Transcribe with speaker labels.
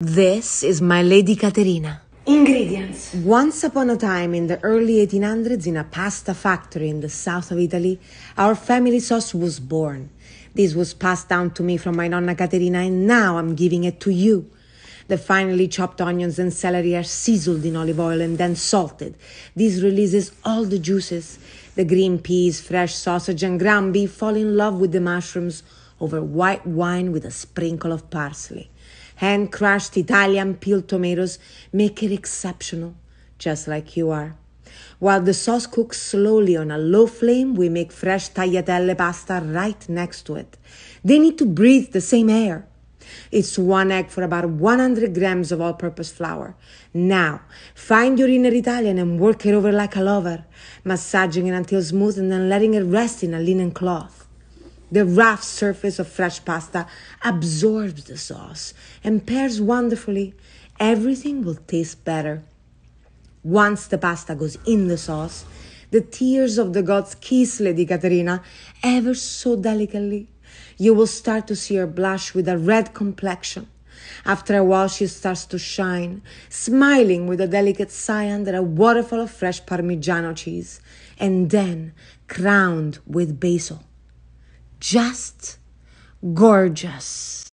Speaker 1: This is my Lady Caterina. Ingredients. Once upon a time in the early 1800s, in a pasta factory in the south of Italy, our family sauce was born. This was passed down to me from my nonna Caterina, and now I'm giving it to you. The finely chopped onions and celery are sizzled in olive oil and then salted. This releases all the juices. The green peas, fresh sausage, and ground beef fall in love with the mushrooms over white wine with a sprinkle of parsley hand crushed Italian peeled tomatoes make it exceptional, just like you are. While the sauce cooks slowly on a low flame, we make fresh tagliatelle pasta right next to it. They need to breathe the same air. It's one egg for about 100 grams of all purpose flour. Now, find your inner Italian and work it over like a lover, massaging it until smooth and then letting it rest in a linen cloth. The rough surface of fresh pasta absorbs the sauce and pairs wonderfully. Everything will taste better. Once the pasta goes in the sauce, the tears of the gods kiss Lady Caterina ever so delicately. You will start to see her blush with a red complexion. After a while, she starts to shine, smiling with a delicate sigh under a waterfall of fresh Parmigiano cheese, and then crowned with basil just gorgeous.